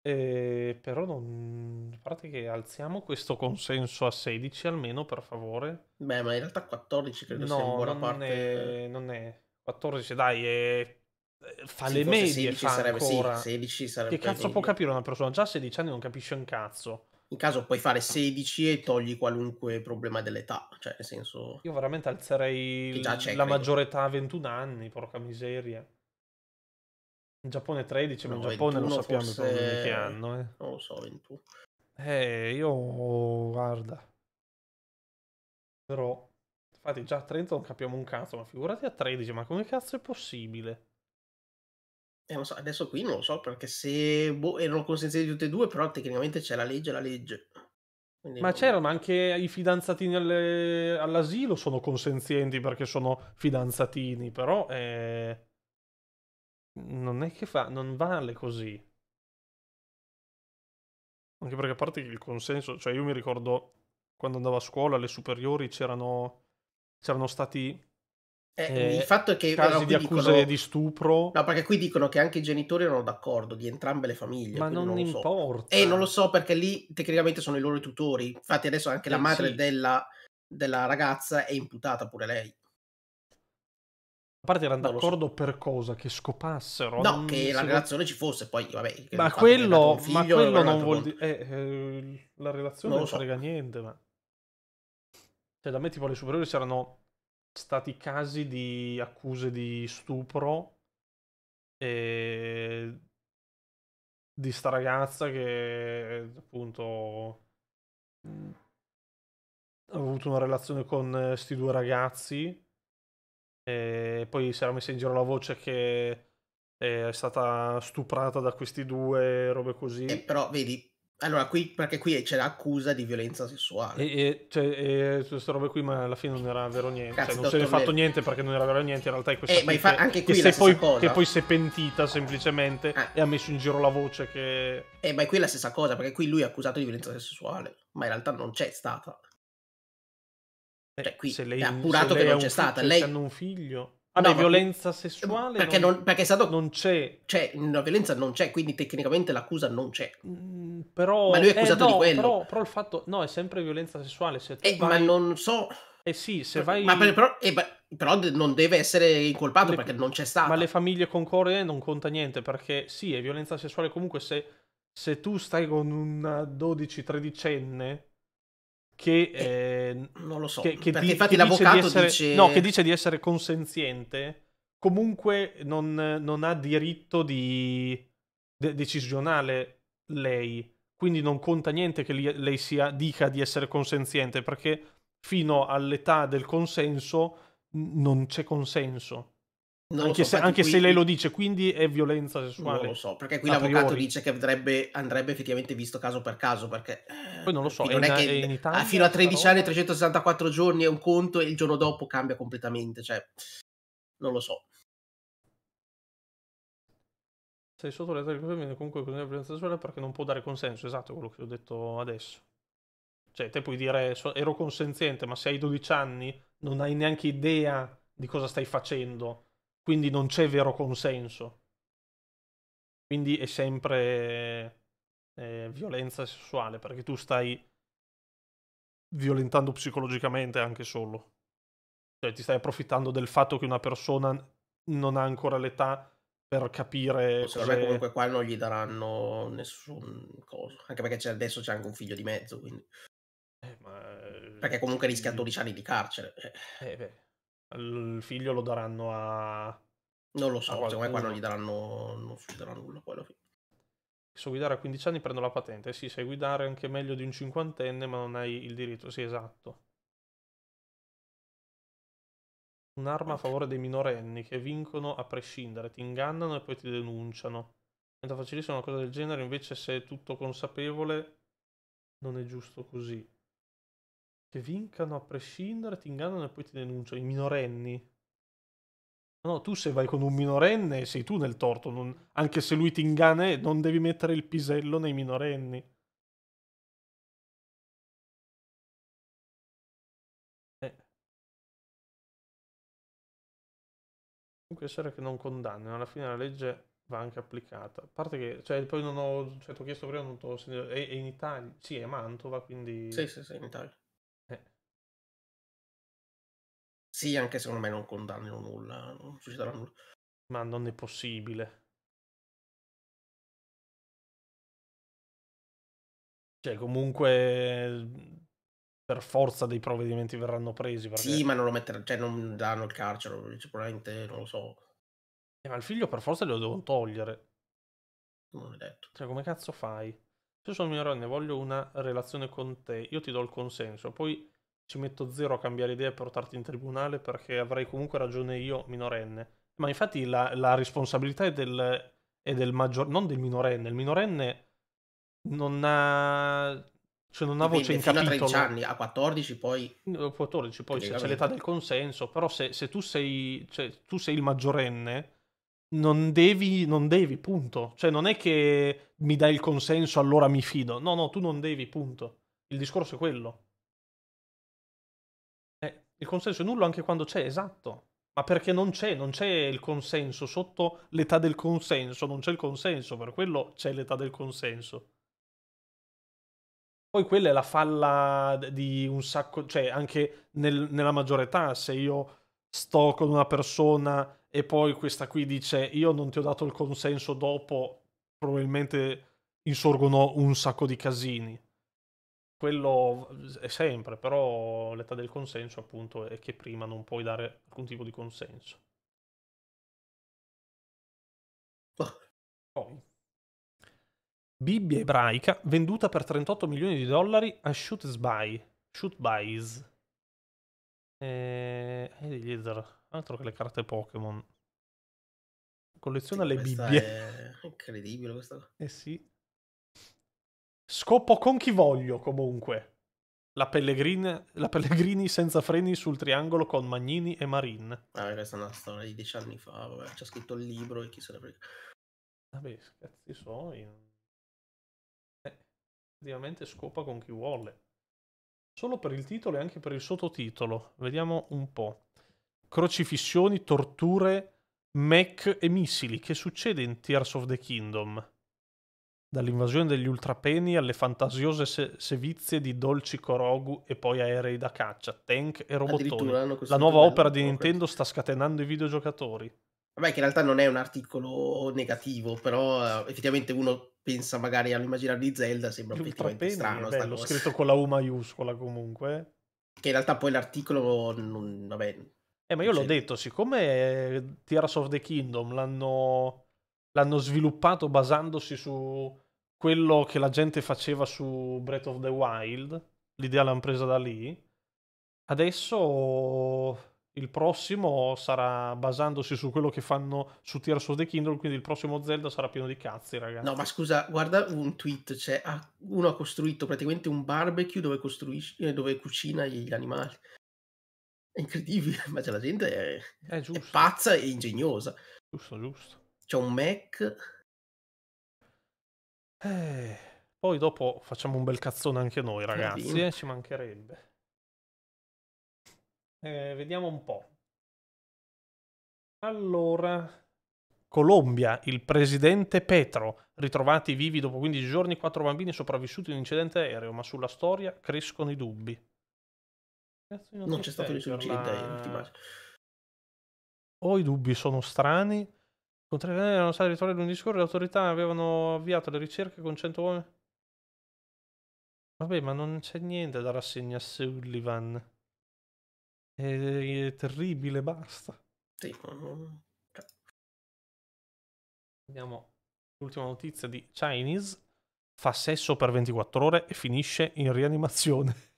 Speaker 1: Eh, però non... A parte che alziamo questo consenso a 16 almeno, per favore. Beh, ma in realtà 14 credo no, sia in buona non parte... È... Eh. Non è... 14, dai, è... Eh, fa sì, le medie, 16 fa sarebbe, Sì, 16 sarebbe... Che cazzo meglio. può capire una persona? Già a 16 anni non capisce un
Speaker 2: cazzo in caso puoi fare 16 e togli qualunque problema dell'età, cioè nel senso...
Speaker 1: Io veramente alzerei la credo. maggiore età a 21 anni, porca miseria. In Giappone 13, ma no, in Giappone lo sappiamo forse... che hanno. Eh. Non lo so, 21. Eh, io... guarda. Però... Infatti già a 30 non capiamo un cazzo, ma figurati a 13, ma come cazzo è possibile?
Speaker 2: Eh, so, adesso qui non lo so perché se boh, erano consenzienti tutte e due, però tecnicamente c'è la legge, la legge. Quindi ma non...
Speaker 1: c'erano anche i fidanzatini alle... all'asilo sono consenzienti perché sono fidanzatini, però eh... non è che fa, non vale così. Anche perché a parte il consenso, cioè io mi ricordo quando andavo a scuola alle superiori c'erano,
Speaker 2: c'erano stati
Speaker 1: eh, eh, il fatto è che casi no, di accuse dicono, di
Speaker 2: stupro. No, perché qui dicono che anche i genitori erano d'accordo di entrambe le famiglie. Ma non, non importa. So. Eh, e non lo so perché lì tecnicamente sono i loro tutori. Infatti adesso anche eh, la madre sì. della, della, ragazza è imputata pure lei.
Speaker 1: A parte erano non d'accordo so. per cosa? Che scopassero? No, che la vuole... relazione ci fosse,
Speaker 2: poi vabbè. Ma quello, figlio, ma quello non vuol dire... Eh,
Speaker 1: eh, la relazione non, non so. frega niente, ma... Cioè da me tipo le superiori c'erano stati casi di accuse di stupro e di sta ragazza che appunto ha avuto una relazione con questi due ragazzi e poi si era messa in giro la voce che eh, è stata stuprata da questi due robe così eh,
Speaker 2: però vedi allora, qui, perché qui c'è l'accusa di violenza sessuale. E, e, cioè, e questa roba qui, ma alla fine non
Speaker 1: era vero niente. Cazzo, cioè, non se ne è fatto niente perché non era vero niente. In realtà è questa eh, ma infa- anche qui che, poi, cosa. che poi si è
Speaker 2: pentita semplicemente ah. e ha messo in giro la voce che... Eh, ma è qui la stessa cosa, perché qui lui è accusato di violenza sessuale, ma in realtà non c'è stata. Eh, cioè, qui se lei, è appurato che non c'è stata. Lei... Hanno
Speaker 1: un figlio Vabbè, no, violenza sessuale
Speaker 2: perché, non, non, perché è stato, non c'è. Cioè, la violenza non c'è, quindi tecnicamente l'accusa non c'è. Mm, però, ma lui è eh, accusato eh, no, di quello. Però, però, il fatto, no, è sempre
Speaker 1: violenza sessuale. Se eh, vai... Ma
Speaker 2: non so. Eh sì, se vai. Ma per, però, eh, però, non deve essere incolpato le... perché non c'è stato. Ma le famiglie concorde
Speaker 1: non conta niente perché sì, è violenza sessuale comunque se, se tu stai con un 12-13enne che eh, eh, non lo so, che, che, di, che l'avvocato dice, di essere, dice... No, che dice di essere consenziente, comunque non, non ha diritto di, de, decisionale lei, quindi non conta niente che li, lei sia, dica di essere consenziente, perché fino all'età del consenso non c'è consenso anche, so, se, anche qui... se, lei lo dice, quindi
Speaker 2: è violenza sessuale. Non lo so, perché qui l'avvocato priori. dice che andrebbe, andrebbe, effettivamente visto caso per caso, perché... Eh, Poi non lo so, non è, in, che in Italia, ah, fino a 13 anni, 364 giorni è un conto e il giorno dopo cambia completamente, cioè... Non lo so.
Speaker 1: Sei sotto le regole, comunque con la violenza sessuale perché non può dare consenso, esatto, quello che ho detto adesso. Cioè, te puoi dire, ero consenziente, ma se hai 12 anni non hai neanche idea di cosa stai facendo quindi non c'è vero consenso. Quindi è sempre eh, violenza sessuale, perché tu stai violentando psicologicamente anche solo. Cioè ti stai approfittando del fatto che una persona non ha ancora l'età per capire. Secondo me comunque
Speaker 2: qua non gli daranno nessun cosa, Anche perché c'è adesso c'è anche un figlio di mezzo, quindi. Eh, ma... Eh, perché comunque cioè, rischia 12 anni di carcere. Eh, eh beh il figlio lo daranno a... Non lo so, secondo me qua non gli daranno, non succederà nulla poi alla fine.
Speaker 1: Se guidare a 15 anni prendo la patente, sì, sai guidare anche meglio di un cinquantenne ma non hai il diritto, sì esatto. Un'arma a favore dei minorenni che vincono a prescindere, ti ingannano e poi ti denunciano. Diventa facilissimo una cosa del genere, invece se è tutto consapevole non è giusto così che vincano a prescindere, ti ingannano e poi ti denunciano. I minorenni. No, tu se vai con un minorenne sei tu nel torto, non... anche se lui ti inganna, eh, non devi mettere il pisello nei minorenni. Eh. Comunque essere che non condannino, alla fine la legge va anche applicata. A parte che, cioè, poi non ho, cioè, ti ho chiesto prima, non ti ho sentito, è, è in Italia, sì, è Mantova, quindi... Sì, sì, sì, in Italia. Sì, anche secondo me non condannano nulla, non succederà nulla. Ma non è possibile. Cioè, comunque per forza dei provvedimenti verranno presi. Perché... Sì, ma non lo metteranno, cioè non danno il carcere, sicuramente cioè, non lo so. Eh, ma il figlio per forza glielo devo togliere. Non è detto. Cioè, come cazzo fai? Se sono minorenne, voglio una relazione con te, io ti do il consenso, poi ci metto zero a cambiare idea e portarti in tribunale perché avrei comunque ragione io minorenne. Ma infatti la, la responsabilità è del, è del maggior, non del minorenne, il minorenne non ha cioè non ha voce in capitolo. a 13 anni,
Speaker 2: a 14 poi... 14 poi c'è l'età del
Speaker 1: consenso, però se, se tu, sei, cioè, tu, sei, il maggiorenne, non devi, non devi, punto. Cioè non è che mi dai il consenso allora mi fido, no, no, tu non devi, punto. Il discorso è quello. Il consenso è nullo anche quando c'è, esatto. Ma perché non c'è, non c'è il consenso sotto l'età del consenso, non c'è il consenso, per quello c'è l'età del consenso. Poi quella è la falla di un sacco, cioè anche nel, nella maggiore età, se io sto con una persona e poi questa qui dice io non ti ho dato il consenso dopo, probabilmente insorgono un sacco di casini quello è sempre, però l'età del consenso appunto è che prima non puoi dare alcun tipo di consenso. Poi. Bibbia ebraica venduta per 38 milioni di dollari a Shoot Shoot Buys. E... Eh, Eliezer, eh, altro che le carte Pokémon. Colleziona sì, le Bibbie.
Speaker 2: È incredibile questa
Speaker 1: Eh sì. Scopo con chi voglio, comunque. La, la, Pellegrini senza freni sul triangolo con Magnini e Marin. Ah, questa è una storia di dieci anni fa, vabbè, c'è scritto il libro e chi se ne frega. Vabbè, scherzi suoi. Eh, effettivamente scopa con chi vuole. Solo per il titolo e anche per il sottotitolo. Vediamo un po'. Crocifissioni, torture, mech e missili. Che succede in Tears of the Kingdom? dall'invasione degli ultrapeni alle fantasiose se- sevizie di dolci Korogu e poi aerei da caccia, tank e robotoni. La nuova opera di Nintendo sta scatenando i videogiocatori.
Speaker 2: Vabbè, che in realtà non è un articolo negativo, però eh, effettivamente uno pensa magari all'immaginare di Zelda, sembra un po' strano. È bello, scritto con
Speaker 1: la U maiuscola comunque.
Speaker 2: Eh. Che in realtà poi l'articolo, non, vabbè...
Speaker 1: Eh, ma io l'ho detto, siccome Tears of the Kingdom l'hanno l'hanno sviluppato basandosi su quello che la gente faceva su Breath of the Wild. L'idea l'hanno presa da lì. Adesso il prossimo sarà basandosi su quello che fanno su Tears of the Kindle, quindi il prossimo Zelda sarà pieno di cazzi, ragazzi. No, ma
Speaker 2: scusa, guarda un tweet, cioè uno ha costruito praticamente un barbecue dove, eh, dove cucina gli animali. È incredibile, ma c'è cioè, la gente è, è, è pazza e ingegnosa. Giusto, giusto. C'è un Mac. Eh, poi dopo facciamo un
Speaker 1: bel cazzone anche noi, eh, ragazzi. Eh, ci mancherebbe. Eh, vediamo un po'. Allora, Colombia, il presidente Petro, ritrovati vivi dopo 15 giorni, quattro bambini sopravvissuti in un incidente aereo, ma sulla storia crescono i dubbi.
Speaker 4: Non c'è stato nessun incidente
Speaker 1: aereo, ti immagino. O i dubbi sono strani, Contrariamente alla nostra rituale lunedì scorso, le autorità avevano avviato le ricerche con 100 uomini. Vabbè, ma non c'è niente da rassegnare a Sullivan. È, è terribile, basta. Sì, non... Cioè. Vediamo l'ultima notizia di Chinese. Fa sesso per 24 ore e finisce in rianimazione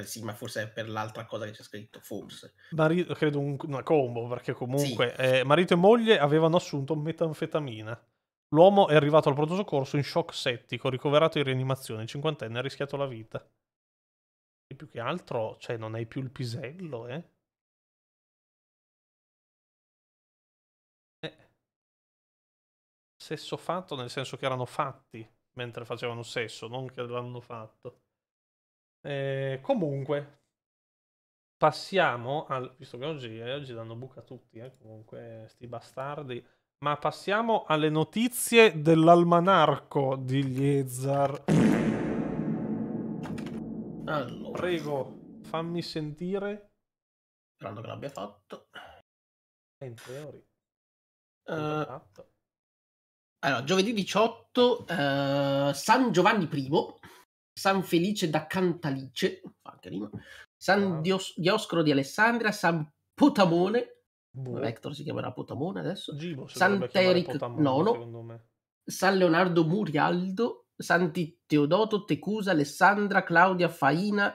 Speaker 2: per sì, ma forse è per l'altra cosa che c'è scritto, forse.
Speaker 1: Mari- credo un, una combo, perché comunque
Speaker 2: sì. eh, marito e moglie
Speaker 1: avevano assunto metanfetamina. L'uomo è arrivato al pronto soccorso in shock settico, ricoverato in rianimazione, cinquantenne ha rischiato la vita. E più che altro, cioè, non hai più il
Speaker 3: pisello, eh. eh.
Speaker 1: Sesso fatto nel senso che erano fatti mentre facevano sesso, non che l'hanno fatto. Eh, comunque, passiamo al... Visto che oggi, eh, oggi danno buca a tutti, eh, comunque, sti bastardi. Ma passiamo alle notizie dell'almanarco di Liezar. Allora. Prego, fammi sentire. Sperando che l'abbia fatto. In teoria.
Speaker 2: Uh, fatto. Allora, giovedì 18, uh, eh, San Giovanni I San Felice da Cantalice, San Dios, Dioscoro di Alessandria, San Potamone, Boh. Vector si chiamerà Potamone adesso. Gibo, San Teric IX, San Leonardo Murialdo, Santi Teodoto, Tecusa, Alessandra, Claudia, Faina,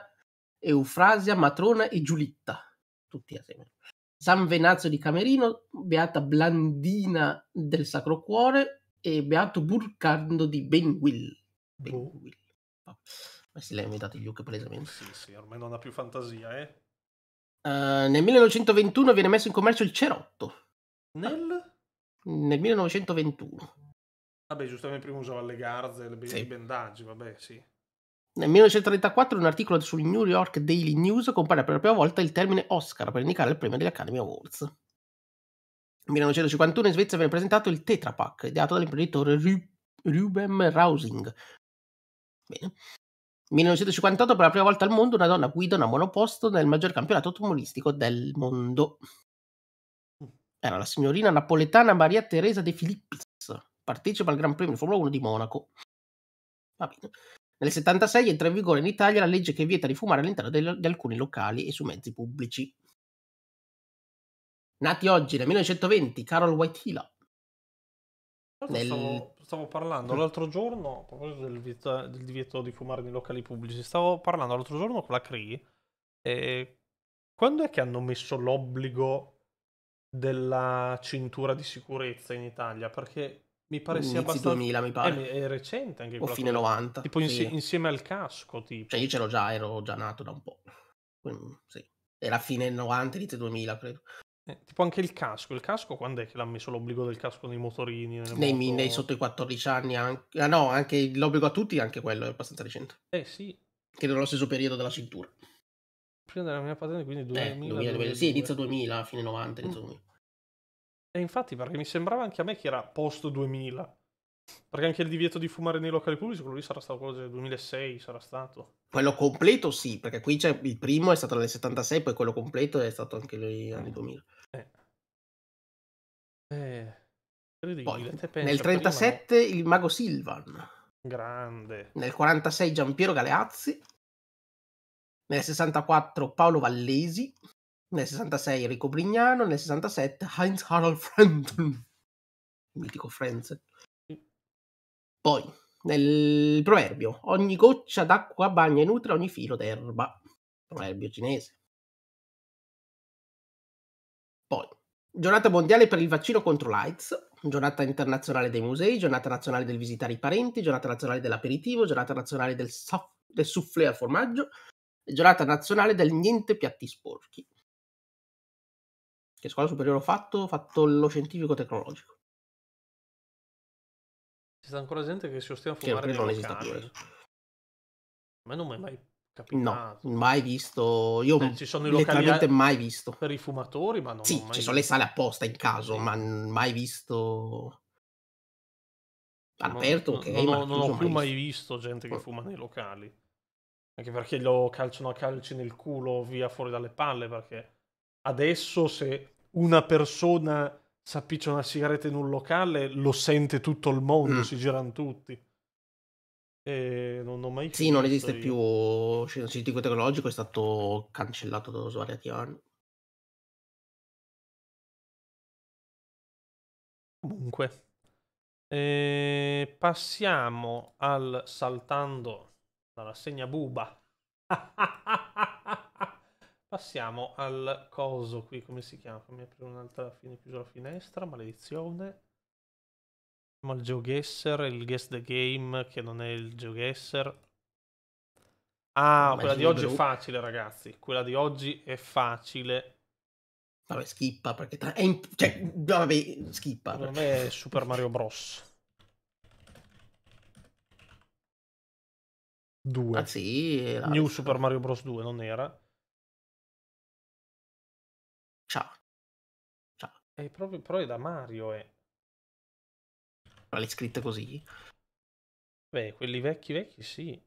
Speaker 2: Eufrasia, Matrona e Giulitta. Tutti assieme. San Venazio di Camerino, Beata Blandina del Sacro Cuore e Beato Burcardo di Benguil. Boh. Benguil. Ma eh si lei mi
Speaker 1: date Luke palesemente. Sì, sì, ormai non ha più fantasia, eh.
Speaker 2: Uh, nel 1921 viene messo in commercio il cerotto. Nel? Nel 1921.
Speaker 1: Vabbè, giustamente prima usava le garze, le sì. i bendaggi, vabbè, sì.
Speaker 2: Nel 1934 un articolo sul New York Daily News compare per la prima volta il termine Oscar per indicare il premio degli Academy Awards. Nel 1951 in Svezia viene presentato il Tetra Pak, ideato dall'imprenditore Ru- Ruben Rausing, Bene. 1958 per la prima volta al mondo una donna guida una monoposto nel maggior campionato automobilistico del mondo. Era la signorina napoletana Maria Teresa De Filippis. Partecipa al Gran Premio di Formula 1 di Monaco. Va bene. Nel 76 entra in vigore in Italia la legge che vieta di fumare all'interno del, di alcuni locali e su mezzi pubblici. Nati oggi nel 1920, Carol Whitehilla. Nel... Stavo,
Speaker 1: stavo parlando mm. l'altro giorno, a proposito del divieto, del divieto di fumare nei locali pubblici, stavo parlando l'altro giorno con la CRI. E quando è che hanno messo l'obbligo della cintura di sicurezza in Italia? Perché mi pare Inizio sia abbastanza 2000 mi pare eh, è recente anche o fine 90 tipo sì. insie-
Speaker 2: insieme al casco tipo. cioè io l'ho già ero già nato da un po' Quindi, sì. era fine 90 inizio 2000 credo eh, tipo anche il casco, il casco quando è che l'ha messo l'obbligo del casco nei motorini? Nei, moto... nei sotto i 14 anni, anche... ah, no, anche l'obbligo a tutti, anche quello è abbastanza recente. Eh sì. Che nello stesso periodo della cintura.
Speaker 1: Prima della mia patente, quindi 2000, eh, 2000, 2000, Sì, inizio 2000, fine 90, inizio mm. 2000. E infatti perché mi sembrava anche a me che era post 2000 perché anche il divieto di fumare nei locali pubblici, quello lì sarà stato quello del 2006, sarà stato.
Speaker 2: Quello completo sì, perché qui c'è il primo è stato nel 76, poi quello completo è stato anche negli anni 2000. Eh. eh.
Speaker 1: Poi, nel 37
Speaker 2: prima... il mago Silvan.
Speaker 1: Grande.
Speaker 2: Nel 46 Giampiero Galeazzi. Nel 64 Paolo Vallesi. Nel 66 Enrico Brignano. Nel 67 Heinz Harald Frenzen. mitico Frenzen. Poi, nel proverbio, ogni goccia d'acqua bagna e nutre ogni filo d'erba. Proverbio cinese. Poi, giornata mondiale per il vaccino contro l'AIDS, giornata internazionale dei musei, giornata nazionale del visitare i parenti, giornata nazionale dell'aperitivo, giornata nazionale del, soff- del soufflé al formaggio, giornata nazionale del niente piatti sporchi. Che scuola superiore ho fatto? Ho fatto lo scientifico tecnologico.
Speaker 1: Ci sta ancora gente che si ostina a fumare che non esiste più. Eh. Ma non mi è mai capitato.
Speaker 2: No, mai visto. Io eh, ci sono i locali mai visto. Per i fumatori, ma non Sì, ci visto. sono le sale apposta in caso, ma mai visto all'aperto no, ok, no, no, non ho più mai
Speaker 1: visto. visto gente che fuma nei locali anche perché lo calciano a calci nel culo via fuori dalle palle perché adesso se una persona s'appiccia una sigaretta in un locale, lo sente tutto il mondo, mm. si girano tutti. E non ho mai
Speaker 2: Sì, non esiste io. più il scientifico tecnologico, è stato cancellato da
Speaker 3: svariati anni.
Speaker 1: Comunque, e ehm, passiamo al saltando dalla segna buba. Passiamo al coso qui, come si chiama? Fammi aprire un'altra fine, chiuso la finestra, maledizione. siamo al geoguesser, il guest the game, che non è il geoguesser. Ah, Ma quella di oggi blu. è facile, ragazzi. Quella di oggi è facile.
Speaker 2: Vabbè, schippa perché tra... è in... cioè, vabbè, schippa.
Speaker 1: Secondo me è Super Mario Bros.
Speaker 3: 2. Ah, sì, era... Eh, New
Speaker 1: Super Mario Bros 2 non era.
Speaker 3: È proprio, però è da Mario, eh. Ma le scritte così? Beh, quelli vecchi vecchi
Speaker 1: sì.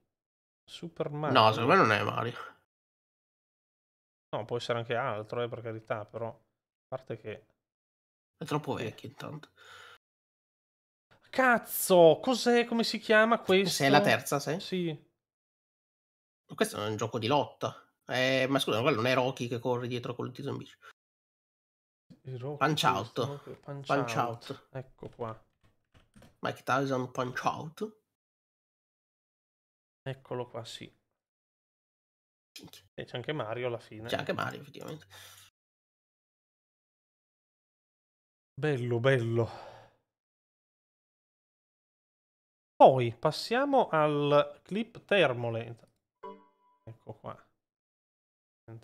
Speaker 1: Super Mario. No, secondo me non è Mario. No, può essere anche altro, eh, per carità, però... A parte che... È troppo vecchio intanto.
Speaker 2: Cazzo, cos'è, come si chiama questo? Se è la terza, se? Sì. Questo è un gioco di lotta. Eh, ma scusa, quello non è Rocky che corre dietro col il in bici.
Speaker 3: Rocky,
Speaker 4: punch out. punch, punch out.
Speaker 2: out. Ecco qua. Mike Tyson Punch Out.
Speaker 3: Eccolo qua, sì.
Speaker 1: E c'è anche Mario alla fine. C'è anche Mario,
Speaker 3: effettivamente. Bello, bello. Poi passiamo al
Speaker 1: clip Thermolent. Ecco qua.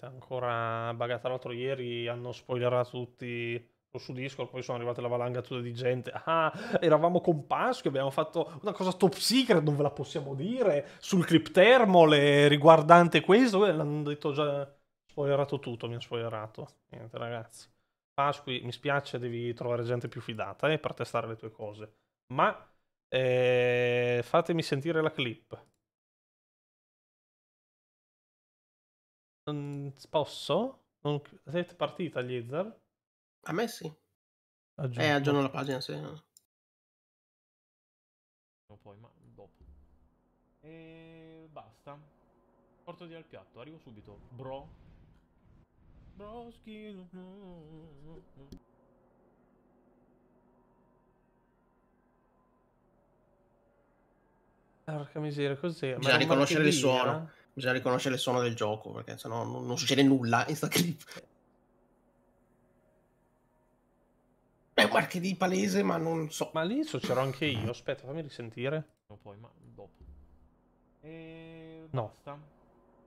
Speaker 1: Ancora bagata l'altro ieri, hanno spoilerato tutti su Discord, poi sono arrivate la valanga tutta di gente. Ah, eravamo con Pasqua, abbiamo fatto una cosa top secret, non ve la possiamo dire, sul Cliptermole riguardante questo, eh, l'hanno detto già, spoilerato tutto, mi ha spoilerato. Niente ragazzi, Pasqui, mi spiace, devi trovare gente più fidata eh, per testare le tue cose. Ma eh, fatemi sentire la clip. Non posso?
Speaker 3: Non... Sei partita Blizzard? A me sì. Aggiungo. Eh, aggiorno la pagina, sì. No,
Speaker 1: poi, ma dopo. E basta. Porto via il piatto, arrivo subito. Bro. Broschi. Porca miseria, cos'è?
Speaker 2: Bisogna riconoscere il suono bisogna riconoscere il suono del gioco perché sennò non, non mm. succede nulla in sta clip. È un martedì palese, ma
Speaker 1: non so. Ma all'inizio c'ero anche io. Aspetta, fammi risentire. No, poi, ma dopo. E... No.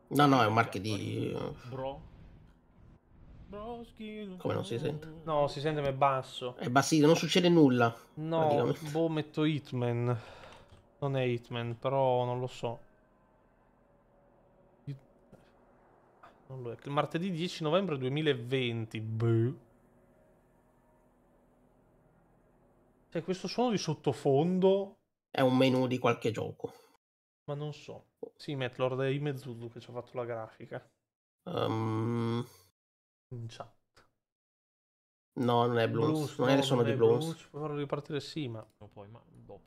Speaker 1: No, no, è un martedì. Bro. Come non si sente? No, si sente ma è basso.
Speaker 2: È bassino, non succede
Speaker 1: nulla. No, boh, metto Hitman. Non è Hitman, però non lo so. Non lo è. Martedì 10 novembre 2020. Beh.
Speaker 2: Cioè, questo suono di sottofondo... È un menu di qualche gioco.
Speaker 1: Ma non so. Sì, Metlord è Imezuzu che ci ha fatto la grafica.
Speaker 2: Um... chat. No, non è Blues. Blues non è è solo di Blues. Blues.
Speaker 1: Puoi farlo ripartire sì, ma... No, poi, ma dopo.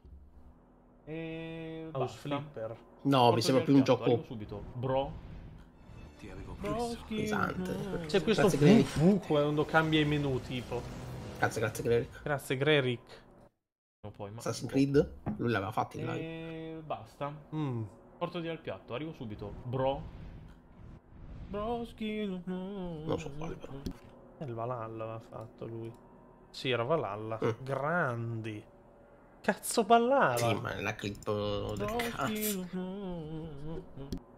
Speaker 1: E... Eh, eh, House Flipper. No, Porto mi sembra più un gioco... Subito. Bro pesante. C'è questo grazie, fu, fu quando cambia i menu tipo. Grazie, grazie Greric. Grazie Greric.
Speaker 2: No, poi, Assassin's Creed? Lui l'aveva fatto eh, in
Speaker 1: live. Basta. Mm. Porto di al piatto, arrivo subito. Bro. Broschi. Non so quale però. È eh, il Valhalla aveva fatto lui. Sì, era Valhalla. Mm. Grandi. Cazzo ballava. Sì, ma la clip eh, del cazzo.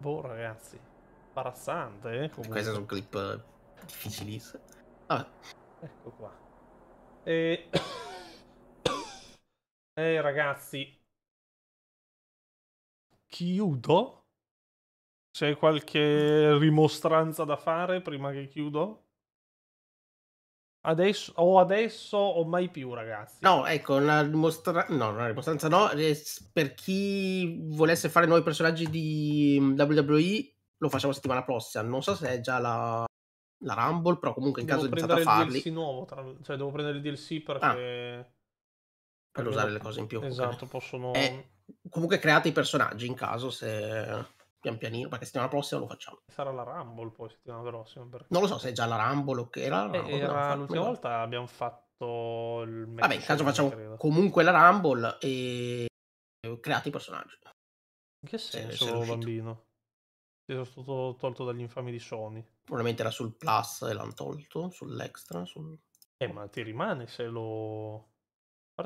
Speaker 1: Boh, ragazzi. Imbarazzante,
Speaker 2: eh, comunque. Queste un clip eh, difficilissimo. Vabbè.
Speaker 1: Ecco qua. E... eh, ragazzi. Chiudo? C'è qualche rimostranza da fare prima che chiudo?
Speaker 2: Adesso, o adesso o mai più, ragazzi. No, ecco, la dimostranza. No, la dimostranza no. Per chi volesse fare nuovi personaggi di WWE, lo facciamo settimana prossima. Non so se è già la, la Rumble, però comunque in devo caso iniziate a farli. Devo prendere il DLC
Speaker 1: nuovo, tra... cioè devo prendere il DLC perché... Ah,
Speaker 2: per usare le cose in più. Esatto, comunque. possono... E eh, comunque create i personaggi in caso se pian pianino, perché settimana prossima lo facciamo.
Speaker 1: Sarà la Rumble poi settimana prossima. Perché...
Speaker 2: Non lo so se è già la Rumble o che era la eh, Rumble. Eh, era
Speaker 1: l'ultima volta abbiamo fatto il match Vabbè, in caso facciamo credo.
Speaker 2: comunque la Rumble e creati i personaggi.
Speaker 1: In che senso, se, se
Speaker 2: bambino?
Speaker 1: Ti sono stato tolto dagli infami di Sony.
Speaker 2: Probabilmente era sul Plus e l'hanno tolto, sull'Extra, sul... Eh, ma ti rimane se lo...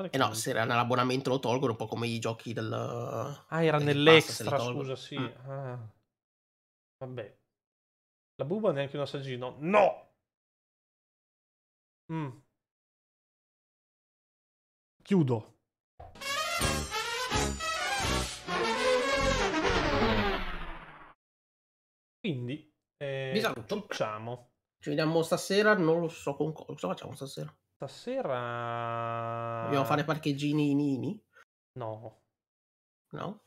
Speaker 2: Eh no, se era nell'abbonamento lo tolgono, un po' come i giochi del... Ah, era nell'extra, scusa, sì. Mm.
Speaker 1: Ah. Vabbè. La buba neanche un assaggino. No!
Speaker 3: Mm. Chiudo.
Speaker 2: Quindi, eh, Vi saluto. Ci vediamo stasera, non lo so con cosa facciamo stasera. Stasera... Dobbiamo fare parcheggini nini? No. No?